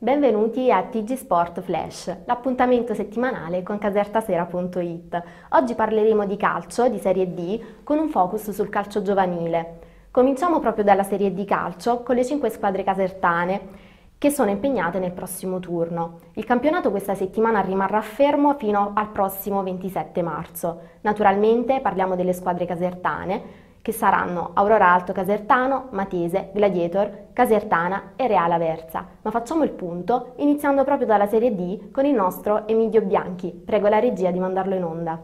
Benvenuti a TG Sport Flash, l'appuntamento settimanale con casertasera.it. Oggi parleremo di calcio, di Serie D, con un focus sul calcio giovanile. Cominciamo proprio dalla Serie D calcio con le 5 squadre casertane che sono impegnate nel prossimo turno. Il campionato questa settimana rimarrà fermo fino al prossimo 27 marzo. Naturalmente parliamo delle squadre casertane, che saranno Aurora Alto Casertano, Matese, Gladiator, Casertana e Reale Aversa. Ma facciamo il punto iniziando proprio dalla Serie D con il nostro Emilio Bianchi. Prego la regia di mandarlo in onda.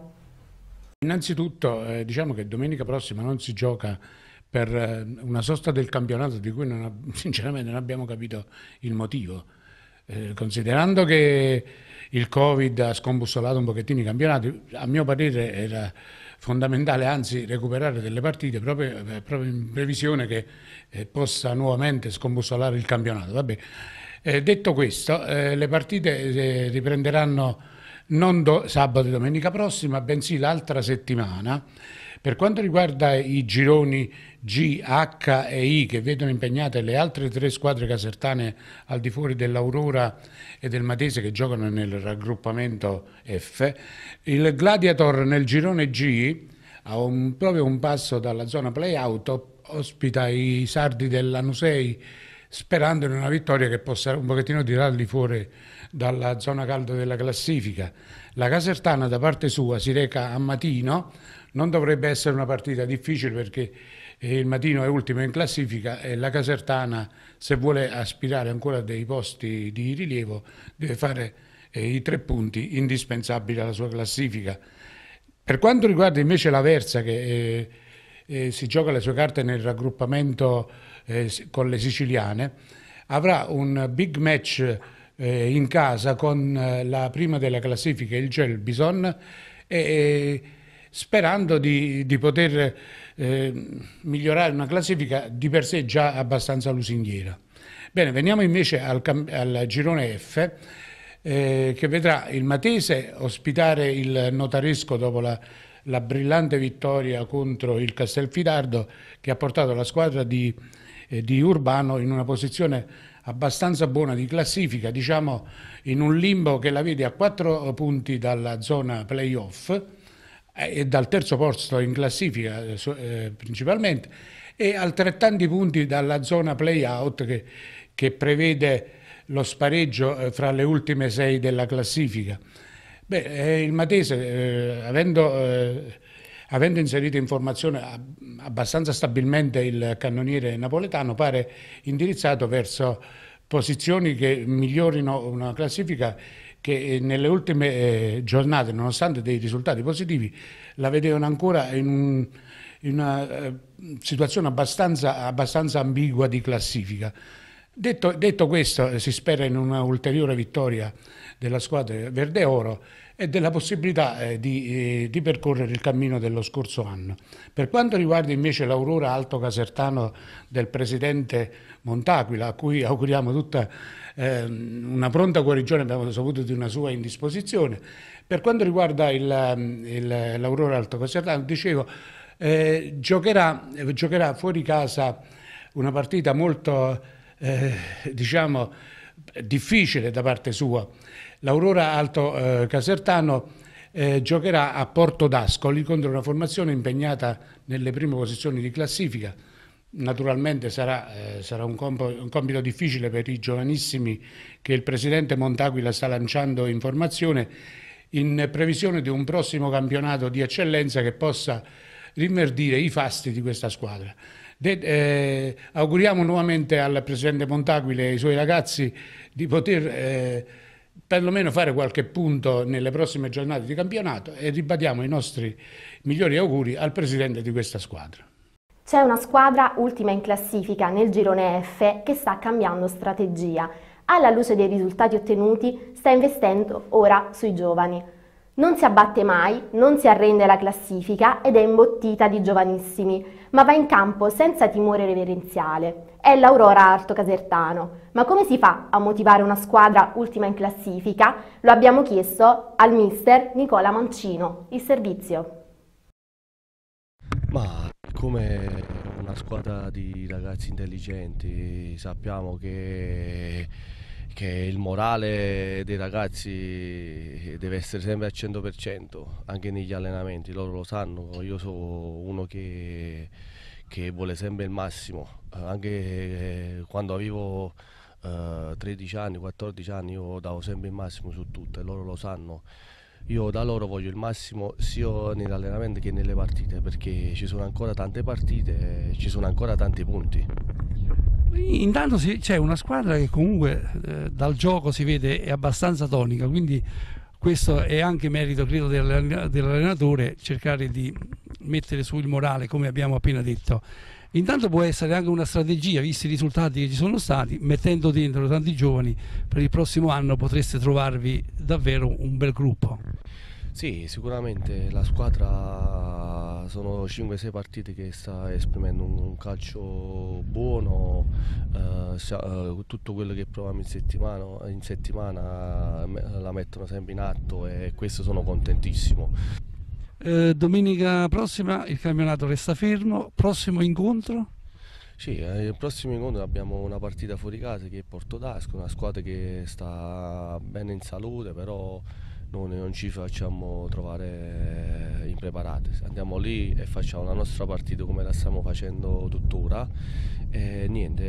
Innanzitutto eh, diciamo che domenica prossima non si gioca per eh, una sosta del campionato di cui non ab- sinceramente non abbiamo capito il motivo. Eh, considerando che il Covid ha scombussolato un pochettino i campionati, a mio parere era fondamentale anzi recuperare delle partite proprio, eh, proprio in previsione che eh, possa nuovamente scombussolare il campionato. Eh, detto questo, eh, le partite riprenderanno non do- sabato e domenica prossima, bensì l'altra settimana. Per quanto riguarda i gironi G, H e I che vedono impegnate le altre tre squadre casertane al di fuori dell'Aurora e del Matese che giocano nel raggruppamento F, il Gladiator nel girone G, a un, proprio un passo dalla zona play-out, ospita i sardi dell'Anusei sperando in una vittoria che possa un pochettino tirarli fuori dalla zona calda della classifica. La Casertana da parte sua si reca a Matino non dovrebbe essere una partita difficile perché il Matino è ultimo in classifica e la Casertana se vuole aspirare ancora a dei posti di rilievo deve fare eh, i tre punti indispensabili alla sua classifica. Per quanto riguarda invece la Versa che eh, eh si gioca le sue carte nel raggruppamento eh, con le siciliane, avrà un big match eh, in casa con la prima della classifica, il Gelbison, e, sperando di, di poter eh, migliorare una classifica di per sé già abbastanza lusinghiera. Bene, veniamo invece al, al girone F, eh, che vedrà il Matese ospitare il Notaresco dopo la, la brillante vittoria contro il Castelfidardo, che ha portato la squadra di, eh, di Urbano in una posizione abbastanza buona di classifica, diciamo in un limbo che la vede a 4 punti dalla zona playoff eh, e dal terzo posto in classifica eh, eh, principalmente e altrettanti punti dalla zona play-out che, che, prevede lo spareggio eh, fra le ultime sei della classifica. Beh, eh, il Matese, eh, avendo, avendo, inserito in formazione abbastanza stabilmente il cannoniere napoletano, pare indirizzato verso posizioni che migliorino una classifica che eh, nelle ultime eh, giornate, nonostante dei risultati positivi, la vedevano ancora in, un, in una eh, situazione abbastanza, abbastanza, ambigua di classifica. Detto, detto questo, si spera in un'ulteriore vittoria della squadra verde-oro e della possibilità eh, di, eh, di, percorrere il cammino dello scorso anno. Per quanto riguarda invece l'aurora alto casertano del presidente Montaquila, a cui auguriamo tutta eh, una pronta guarigione, abbiamo saputo di una sua indisposizione, per quanto riguarda ehm, l'aurora alto casertano, dicevo, eh, giocherà, giocherà, fuori casa una partita molto, eh, diciamo, difficile da parte sua L'Aurora Alto eh, Casertano eh, giocherà a Porto d'Ascoli contro una formazione impegnata nelle prime posizioni di classifica. Naturalmente sarà, eh, sarà un, compo, un, compito difficile per i giovanissimi che il presidente Montaquila sta lanciando in formazione in previsione di un prossimo campionato di eccellenza che possa rinverdire i fasti di questa squadra. De, eh, auguriamo nuovamente al presidente Montaquila e ai suoi ragazzi di poter eh, perlomeno fare qualche punto nelle prossime giornate di campionato e ribadiamo i nostri migliori auguri al presidente di questa squadra. C'è una squadra ultima in classifica nel girone F che sta cambiando strategia. Alla luce dei risultati ottenuti sta investendo ora sui giovani. Non si abbatte mai, non si arrende alla classifica ed è imbottita di giovanissimi, ma va in campo senza timore reverenziale. È l'Aurora Arto Casertano. Ma come si fa a motivare una squadra ultima in classifica? Lo abbiamo chiesto al mister Nicola Mancino. Il servizio. Ma come una squadra di ragazzi intelligenti sappiamo che che il morale dei ragazzi deve essere sempre al 100%, anche negli allenamenti, loro lo sanno, io sono uno che, che vuole sempre il massimo, anche eh, quando avevo eh, 13 anni, 14 anni io davo sempre il massimo su tutto e loro lo sanno. Io da loro voglio il massimo sia nell'allenamento che nelle partite perché ci sono ancora tante partite, e ci sono ancora tanti punti. Intanto c'è una squadra che comunque eh, dal gioco si vede è abbastanza tonica, quindi questo è anche merito credo dell'allenatore cercare di mettere su il morale come abbiamo appena detto. Intanto può essere anche una strategia, visti i risultati che ci sono stati, mettendo dentro tanti giovani, per il prossimo anno potreste trovarvi davvero un bel gruppo. Sì, sicuramente la squadra sono 5-6 partite che sta esprimendo un, un calcio buono, eh, eh tutto quello che proviamo in settimana, in settimana, la mettono sempre in atto e questo sono contentissimo. Eh, domenica prossima il campionato resta fermo, prossimo incontro? Sì, eh, il prossimo incontro abbiamo una partita fuori casa che è Porto d'Asco, una squadra che sta bene in salute, però noi non ci facciamo trovare preparate, andiamo lì e facciamo la nostra partita come la stiamo facendo tuttora e niente,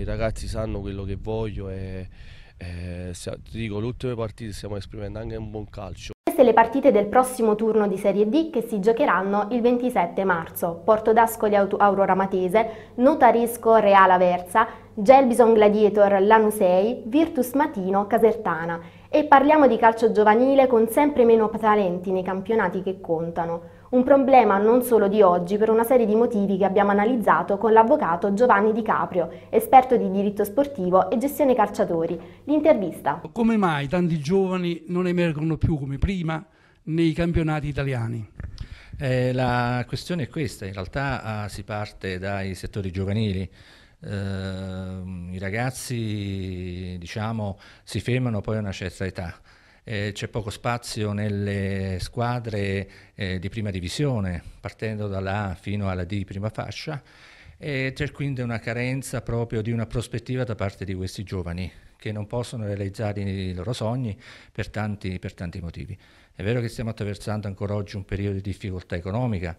i ragazzi sanno quello che voglio e, e ti dico, le ultime partite stiamo esprimendo anche un buon calcio. Queste le partite del prossimo turno di Serie D che si giocheranno il 27 marzo. Porto d'Ascoli Aurora Matese, Notarisco Real Aversa, Gelbison Gladiator Lanusei, Virtus Matino Casertana. E parliamo di calcio giovanile con sempre meno talenti nei campionati che contano. Un problema non solo di oggi per una serie di motivi che abbiamo analizzato con l'avvocato Giovanni Di Caprio, esperto di diritto sportivo e gestione calciatori. L'intervista. Come mai tanti giovani non emergono più come prima nei campionati italiani? Eh, la questione è questa, in realtà ah, si parte dai settori giovanili. Ehm, i ragazzi diciamo, si fermano poi a una certa età. Eh, c'è poco spazio nelle squadre eh, di prima divisione, partendo dalla A fino alla D di prima fascia, e c'è quindi una carenza proprio di una prospettiva da parte di questi giovani che non possono realizzare i loro sogni per tanti, per tanti motivi. È vero che stiamo attraversando ancora oggi un periodo di difficoltà economica,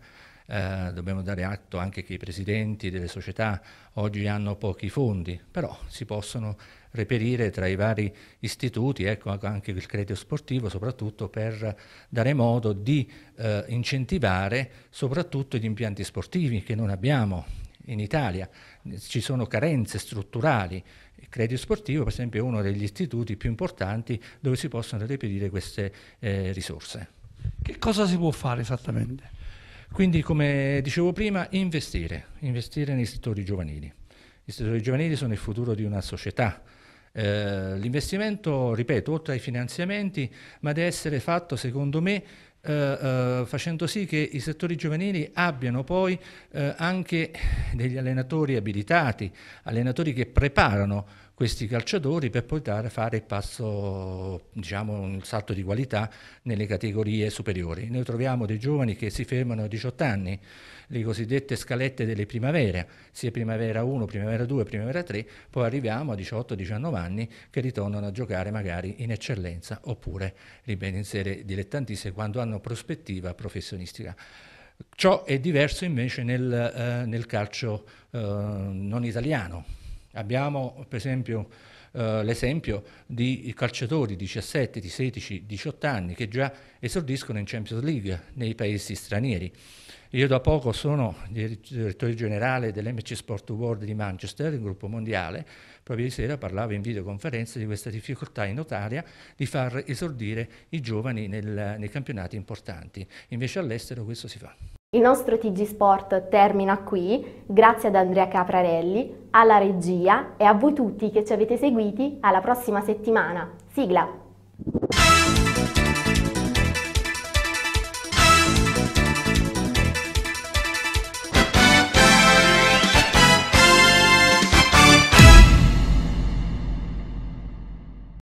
eh, dobbiamo dare atto anche che i presidenti delle società oggi hanno pochi fondi, però si possono reperire tra i vari istituti, ecco anche il credito sportivo, soprattutto per dare modo di eh, incentivare soprattutto gli impianti sportivi che non abbiamo in Italia. Ci sono carenze strutturali. Il credito sportivo, per esempio, è uno degli istituti più importanti dove si possono reperire queste eh, risorse. Che cosa si può fare esattamente? Quindi, come dicevo prima, investire, investire nei settori giovanili. I settori giovanili sono il futuro di una società. Eh, l'investimento, ripeto, oltre ai finanziamenti, ma deve essere fatto, secondo me, eh, eh, facendo sì che i settori giovanili abbiano poi eh, anche degli allenatori abilitati, allenatori che preparano questi calciatori per poi fare il passo, diciamo, un salto di qualità nelle categorie superiori. Noi troviamo dei giovani che si fermano a 18 anni, le cosiddette scalette delle primavere, sia primavera 1, primavera 2, primavera 3, poi arriviamo a 18-19 anni che ritornano a giocare magari in eccellenza oppure in serie dilettantiste quando hanno prospettiva professionistica. Ciò è diverso invece nel, eh, nel calcio eh, non italiano Abbiamo per esempio eh, l'esempio di calciatori di 17, di 16, 18 anni che già esordiscono in Champions League nei paesi stranieri. Io da poco sono direttore generale dell'MC Sport World di Manchester, il gruppo mondiale, proprio ieri sera parlavo in videoconferenza di questa difficoltà in Otaria di far esordire i giovani nel, nei campionati importanti. Invece all'estero questo si fa. Il nostro TG Sport termina qui, grazie ad Andrea Caprarelli, alla regia e a voi tutti che ci avete seguiti alla prossima settimana. Sigla!